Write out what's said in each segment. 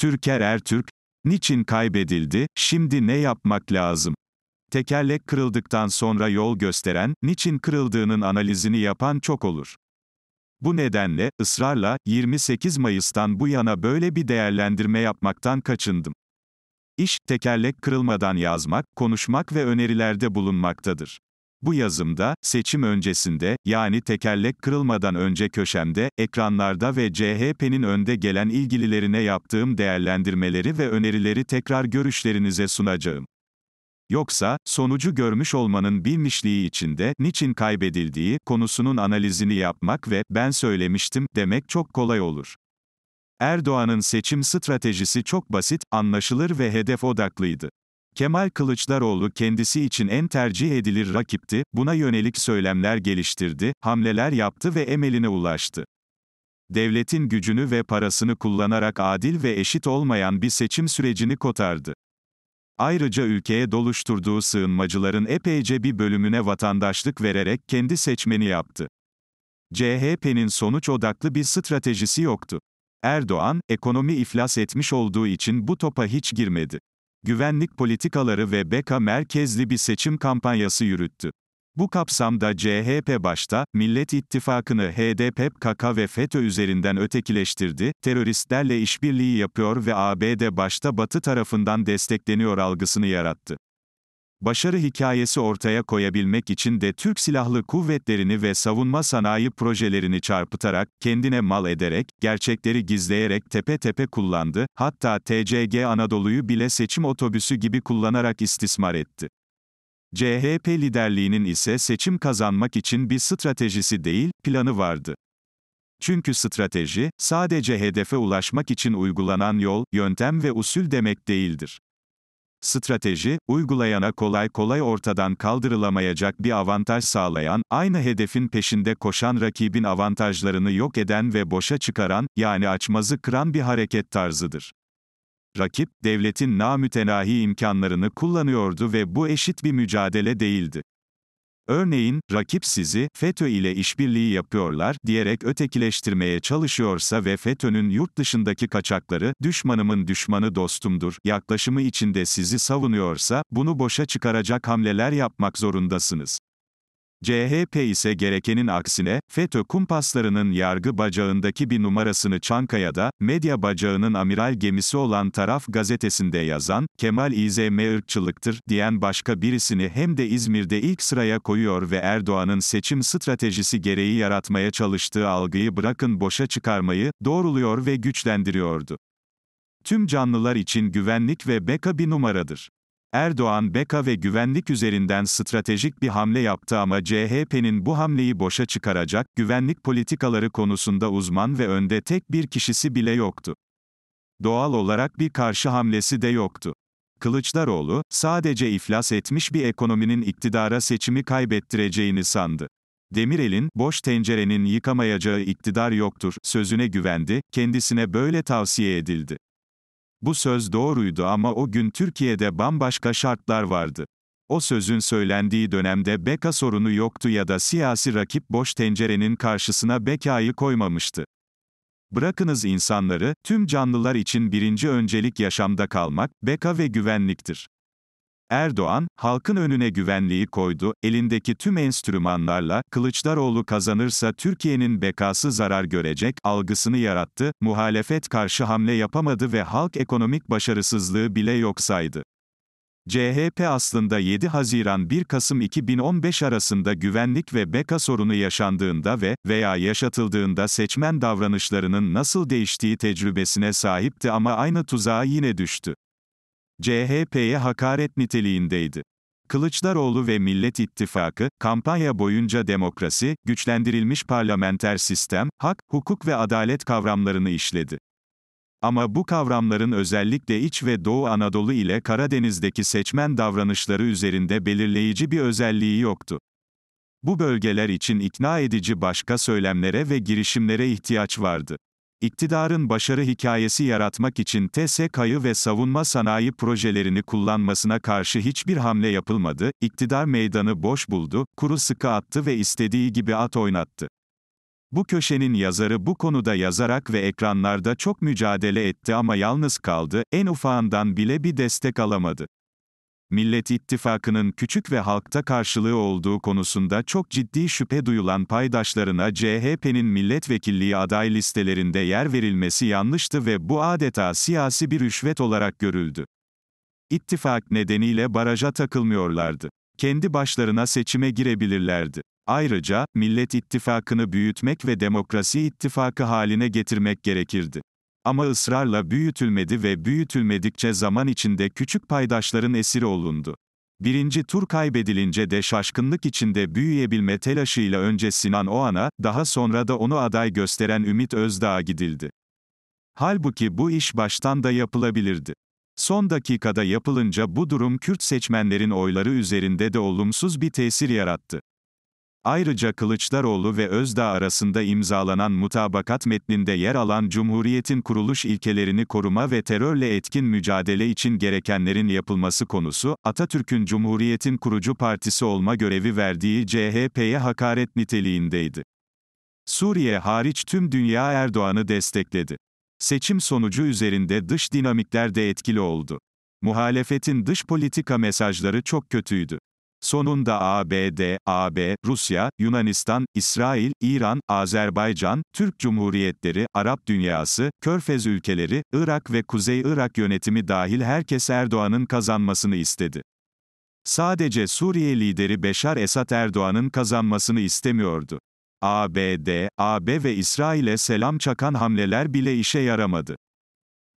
Türker Ertürk, niçin kaybedildi, şimdi ne yapmak lazım? Tekerlek kırıldıktan sonra yol gösteren, niçin kırıldığının analizini yapan çok olur. Bu nedenle, ısrarla, 28 Mayıs'tan bu yana böyle bir değerlendirme yapmaktan kaçındım. İş, tekerlek kırılmadan yazmak, konuşmak ve önerilerde bulunmaktadır. Bu yazımda, seçim öncesinde, yani tekerlek kırılmadan önce köşemde, ekranlarda ve CHP'nin önde gelen ilgililerine yaptığım değerlendirmeleri ve önerileri tekrar görüşlerinize sunacağım. Yoksa, sonucu görmüş olmanın bilmişliği içinde, niçin kaybedildiği, konusunun analizini yapmak ve, ben söylemiştim, demek çok kolay olur. Erdoğan'ın seçim stratejisi çok basit, anlaşılır ve hedef odaklıydı. Kemal Kılıçdaroğlu kendisi için en tercih edilir rakipti, buna yönelik söylemler geliştirdi, hamleler yaptı ve emeline ulaştı. Devletin gücünü ve parasını kullanarak adil ve eşit olmayan bir seçim sürecini kotardı. Ayrıca ülkeye doluşturduğu sığınmacıların epeyce bir bölümüne vatandaşlık vererek kendi seçmeni yaptı. CHP'nin sonuç odaklı bir stratejisi yoktu. Erdoğan, ekonomi iflas etmiş olduğu için bu topa hiç girmedi güvenlik politikaları ve beka merkezli bir seçim kampanyası yürüttü. Bu kapsamda CHP başta, Millet İttifakı'nı HDP, KK ve FETÖ üzerinden ötekileştirdi, teröristlerle işbirliği yapıyor ve ABD başta Batı tarafından destekleniyor algısını yarattı. Başarı hikayesi ortaya koyabilmek için de Türk Silahlı Kuvvetlerini ve savunma sanayi projelerini çarpıtarak, kendine mal ederek, gerçekleri gizleyerek tepe tepe kullandı, hatta TCG Anadolu'yu bile seçim otobüsü gibi kullanarak istismar etti. CHP liderliğinin ise seçim kazanmak için bir stratejisi değil, planı vardı. Çünkü strateji, sadece hedefe ulaşmak için uygulanan yol, yöntem ve usul demek değildir. Strateji, uygulayana kolay kolay ortadan kaldırılamayacak bir avantaj sağlayan, aynı hedefin peşinde koşan rakibin avantajlarını yok eden ve boşa çıkaran, yani açmazı kıran bir hareket tarzıdır. Rakip, devletin namütenahi imkanlarını kullanıyordu ve bu eşit bir mücadele değildi. Örneğin, rakip sizi, FETÖ ile işbirliği yapıyorlar diyerek ötekileştirmeye çalışıyorsa ve FETÖ'nün yurt dışındaki kaçakları, düşmanımın düşmanı dostumdur, yaklaşımı içinde sizi savunuyorsa, bunu boşa çıkaracak hamleler yapmak zorundasınız. CHP ise gerekenin aksine, FETÖ kumpaslarının yargı bacağındaki bir numarasını Çankaya'da, medya bacağının amiral gemisi olan Taraf gazetesinde yazan, Kemal İzm ırkçılıktır, diyen başka birisini hem de İzmir'de ilk sıraya koyuyor ve Erdoğan'ın seçim stratejisi gereği yaratmaya çalıştığı algıyı bırakın boşa çıkarmayı, doğruluyor ve güçlendiriyordu. Tüm canlılar için güvenlik ve beka bir numaradır. Erdoğan beka ve güvenlik üzerinden stratejik bir hamle yaptı ama CHP'nin bu hamleyi boşa çıkaracak güvenlik politikaları konusunda uzman ve önde tek bir kişisi bile yoktu. Doğal olarak bir karşı hamlesi de yoktu. Kılıçdaroğlu, sadece iflas etmiş bir ekonominin iktidara seçimi kaybettireceğini sandı. Demirel'in, boş tencerenin yıkamayacağı iktidar yoktur, sözüne güvendi, kendisine böyle tavsiye edildi. Bu söz doğruydu ama o gün Türkiye'de bambaşka şartlar vardı. O sözün söylendiği dönemde beka sorunu yoktu ya da siyasi rakip boş tencerenin karşısına bekayı koymamıştı. Bırakınız insanları, tüm canlılar için birinci öncelik yaşamda kalmak, beka ve güvenliktir. Erdoğan, halkın önüne güvenliği koydu, elindeki tüm enstrümanlarla, Kılıçdaroğlu kazanırsa Türkiye'nin bekası zarar görecek, algısını yarattı, muhalefet karşı hamle yapamadı ve halk ekonomik başarısızlığı bile yok saydı. CHP aslında 7 Haziran-1 Kasım 2015 arasında güvenlik ve beka sorunu yaşandığında ve veya yaşatıldığında seçmen davranışlarının nasıl değiştiği tecrübesine sahipti ama aynı tuzağa yine düştü. CHP'ye hakaret niteliğindeydi. Kılıçdaroğlu ve Millet İttifakı, kampanya boyunca demokrasi, güçlendirilmiş parlamenter sistem, hak, hukuk ve adalet kavramlarını işledi. Ama bu kavramların özellikle İç ve Doğu Anadolu ile Karadeniz'deki seçmen davranışları üzerinde belirleyici bir özelliği yoktu. Bu bölgeler için ikna edici başka söylemlere ve girişimlere ihtiyaç vardı. İktidarın başarı hikayesi yaratmak için TSK'yı ve savunma sanayi projelerini kullanmasına karşı hiçbir hamle yapılmadı, iktidar meydanı boş buldu, kuru sıkı attı ve istediği gibi at oynattı. Bu köşenin yazarı bu konuda yazarak ve ekranlarda çok mücadele etti ama yalnız kaldı, en ufağından bile bir destek alamadı. Millet İttifakı'nın küçük ve halkta karşılığı olduğu konusunda çok ciddi şüphe duyulan paydaşlarına CHP'nin milletvekilliği aday listelerinde yer verilmesi yanlıştı ve bu adeta siyasi bir rüşvet olarak görüldü. İttifak nedeniyle baraja takılmıyorlardı. Kendi başlarına seçime girebilirlerdi. Ayrıca, Millet İttifakı'nı büyütmek ve Demokrasi İttifakı haline getirmek gerekirdi. Ama ısrarla büyütülmedi ve büyütülmedikçe zaman içinde küçük paydaşların esiri olundu. Birinci tur kaybedilince de şaşkınlık içinde büyüyebilme telaşıyla önce Sinan Oğan'a, daha sonra da onu aday gösteren Ümit Özdağ'a gidildi. Halbuki bu iş baştan da yapılabilirdi. Son dakikada yapılınca bu durum Kürt seçmenlerin oyları üzerinde de olumsuz bir tesir yarattı. Ayrıca Kılıçdaroğlu ve Özdağ arasında imzalanan mutabakat metninde yer alan Cumhuriyet'in kuruluş ilkelerini koruma ve terörle etkin mücadele için gerekenlerin yapılması konusu, Atatürk'ün Cumhuriyet'in kurucu partisi olma görevi verdiği CHP'ye hakaret niteliğindeydi. Suriye hariç tüm dünya Erdoğan'ı destekledi. Seçim sonucu üzerinde dış dinamikler de etkili oldu. Muhalefetin dış politika mesajları çok kötüydü. Sonunda ABD, AB, Rusya, Yunanistan, İsrail, İran, Azerbaycan, Türk Cumhuriyetleri, Arap Dünyası, Körfez ülkeleri, Irak ve Kuzey Irak yönetimi dahil herkes Erdoğan'ın kazanmasını istedi. Sadece Suriye lideri Beşar Esad Erdoğan'ın kazanmasını istemiyordu. ABD, AB ve İsrail'e selam çakan hamleler bile işe yaramadı.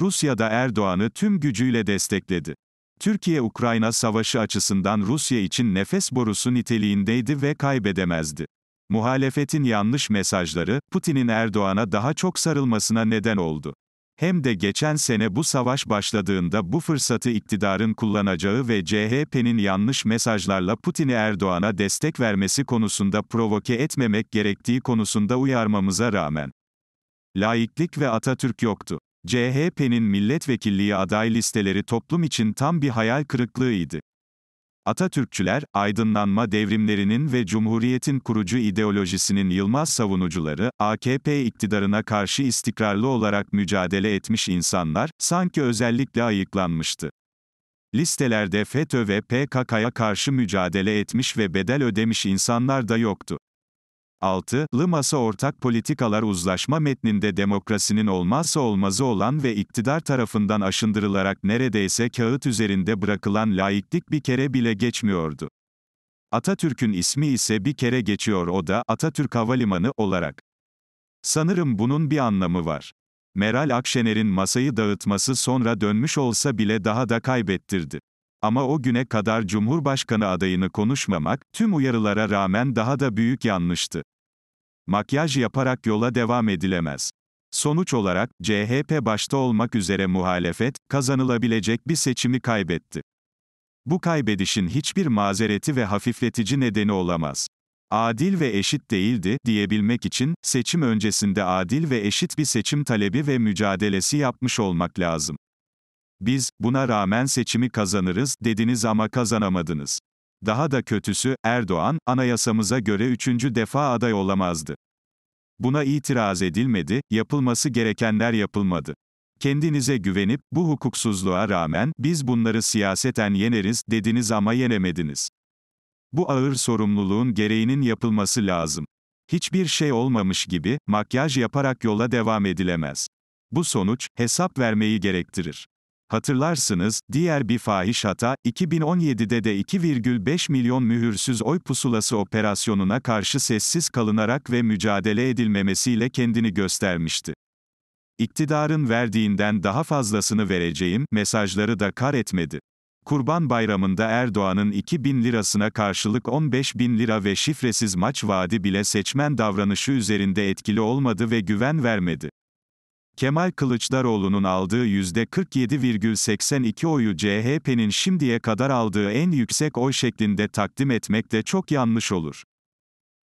Rusya da Erdoğan'ı tüm gücüyle destekledi. Türkiye-Ukrayna savaşı açısından Rusya için nefes borusu niteliğindeydi ve kaybedemezdi. Muhalefetin yanlış mesajları, Putin'in Erdoğan'a daha çok sarılmasına neden oldu. Hem de geçen sene bu savaş başladığında bu fırsatı iktidarın kullanacağı ve CHP'nin yanlış mesajlarla Putin'i Erdoğan'a destek vermesi konusunda provoke etmemek gerektiği konusunda uyarmamıza rağmen laiklik ve Atatürk yoktu. CHP'nin milletvekilliği aday listeleri toplum için tam bir hayal kırıklığıydı. Atatürkçüler, aydınlanma devrimlerinin ve Cumhuriyet'in kurucu ideolojisinin yılmaz savunucuları, AKP iktidarına karşı istikrarlı olarak mücadele etmiş insanlar, sanki özellikle ayıklanmıştı. Listelerde FETÖ ve PKK'ya karşı mücadele etmiş ve bedel ödemiş insanlar da yoktu. 6'lı masa ortak politikalar uzlaşma metninde demokrasinin olmazsa olmazı olan ve iktidar tarafından aşındırılarak neredeyse kağıt üzerinde bırakılan laiklik bir kere bile geçmiyordu. Atatürk'ün ismi ise bir kere geçiyor o da Atatürk Havalimanı olarak. Sanırım bunun bir anlamı var. Meral Akşener'in masayı dağıtması sonra dönmüş olsa bile daha da kaybettirdi. Ama o güne kadar Cumhurbaşkanı adayını konuşmamak, tüm uyarılara rağmen daha da büyük yanlıştı. Makyaj yaparak yola devam edilemez. Sonuç olarak, CHP başta olmak üzere muhalefet, kazanılabilecek bir seçimi kaybetti. Bu kaybedişin hiçbir mazereti ve hafifletici nedeni olamaz. Adil ve eşit değildi, diyebilmek için, seçim öncesinde adil ve eşit bir seçim talebi ve mücadelesi yapmış olmak lazım. Biz, buna rağmen seçimi kazanırız, dediniz ama kazanamadınız. Daha da kötüsü, Erdoğan, anayasamıza göre üçüncü defa aday olamazdı. Buna itiraz edilmedi, yapılması gerekenler yapılmadı. Kendinize güvenip, bu hukuksuzluğa rağmen, biz bunları siyaseten yeneriz, dediniz ama yenemediniz. Bu ağır sorumluluğun gereğinin yapılması lazım. Hiçbir şey olmamış gibi, makyaj yaparak yola devam edilemez. Bu sonuç, hesap vermeyi gerektirir. Hatırlarsınız, diğer bir fahiş hata, 2017'de de 2,5 milyon mühürsüz oy pusulası operasyonuna karşı sessiz kalınarak ve mücadele edilmemesiyle kendini göstermişti. İktidarın verdiğinden daha fazlasını vereceğim mesajları da kar etmedi. Kurban Bayramı'nda Erdoğan'ın 2 bin lirasına karşılık 15 bin lira ve şifresiz maç vaadi bile seçmen davranışı üzerinde etkili olmadı ve güven vermedi. Kemal Kılıçdaroğlu'nun aldığı %47,82 oyu CHP'nin şimdiye kadar aldığı en yüksek oy şeklinde takdim etmek de çok yanlış olur.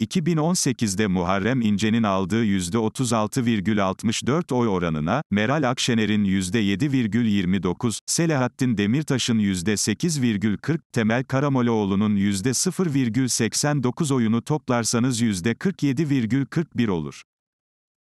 2018'de Muharrem İnce'nin aldığı %36,64 oy oranına, Meral Akşener'in %7,29, Selahattin Demirtaş'ın %8,40, Temel Karamollaoğlu'nun %0,89 oyunu toplarsanız %47,41 olur.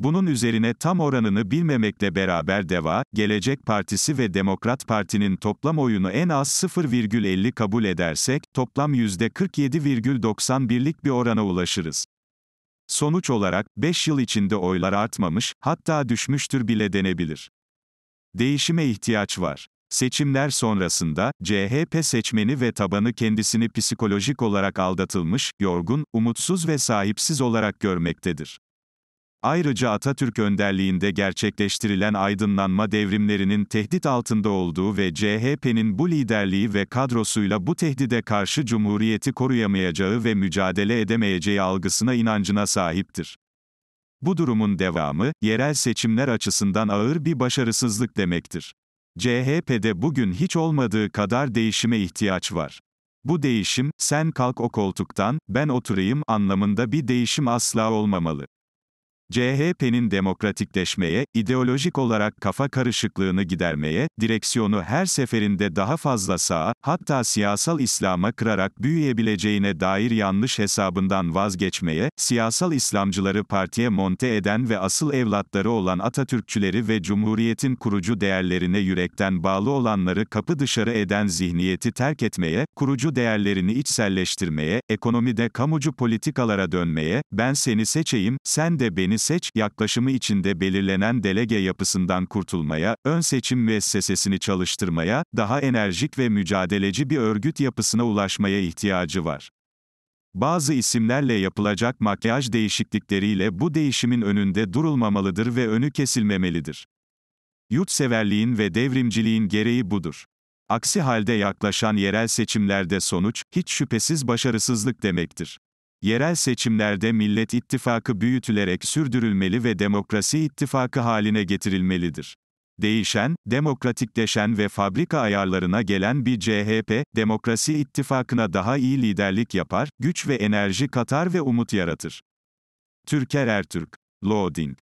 Bunun üzerine tam oranını bilmemekle beraber DEVA, Gelecek Partisi ve Demokrat Parti'nin toplam oyunu en az 0,50 kabul edersek, toplam %47,91'lik bir orana ulaşırız. Sonuç olarak, 5 yıl içinde oylar artmamış, hatta düşmüştür bile denebilir. Değişime ihtiyaç var. Seçimler sonrasında, CHP seçmeni ve tabanı kendisini psikolojik olarak aldatılmış, yorgun, umutsuz ve sahipsiz olarak görmektedir. Ayrıca Atatürk önderliğinde gerçekleştirilen aydınlanma devrimlerinin tehdit altında olduğu ve CHP'nin bu liderliği ve kadrosuyla bu tehdide karşı cumhuriyeti koruyamayacağı ve mücadele edemeyeceği algısına inancına sahiptir. Bu durumun devamı, yerel seçimler açısından ağır bir başarısızlık demektir. CHP'de bugün hiç olmadığı kadar değişime ihtiyaç var. Bu değişim, sen kalk o koltuktan, ben oturayım anlamında bir değişim asla olmamalı. CHP'nin demokratikleşmeye, ideolojik olarak kafa karışıklığını gidermeye, direksiyonu her seferinde daha fazla sağa, hatta siyasal İslam'a kırarak büyüyebileceğine dair yanlış hesabından vazgeçmeye, siyasal İslamcıları partiye monte eden ve asıl evlatları olan Atatürkçüleri ve Cumhuriyet'in kurucu değerlerine yürekten bağlı olanları kapı dışarı eden zihniyeti terk etmeye, kurucu değerlerini içselleştirmeye, ekonomide kamucu politikalara dönmeye, ben seni seçeyim, sen de beni seç, yaklaşımı içinde belirlenen delege yapısından kurtulmaya, ön seçim müessesesini çalıştırmaya, daha enerjik ve mücadeleci bir örgüt yapısına ulaşmaya ihtiyacı var. Bazı isimlerle yapılacak makyaj değişiklikleriyle bu değişimin önünde durulmamalıdır ve önü kesilmemelidir. Yurtseverliğin ve devrimciliğin gereği budur. Aksi halde yaklaşan yerel seçimlerde sonuç, hiç şüphesiz başarısızlık demektir. Yerel seçimlerde Millet İttifakı büyütülerek sürdürülmeli ve demokrasi ittifakı haline getirilmelidir. Değişen, demokratikleşen ve fabrika ayarlarına gelen bir CHP, demokrasi ittifakına daha iyi liderlik yapar, güç ve enerji katar ve umut yaratır. Türker Ertürk Loading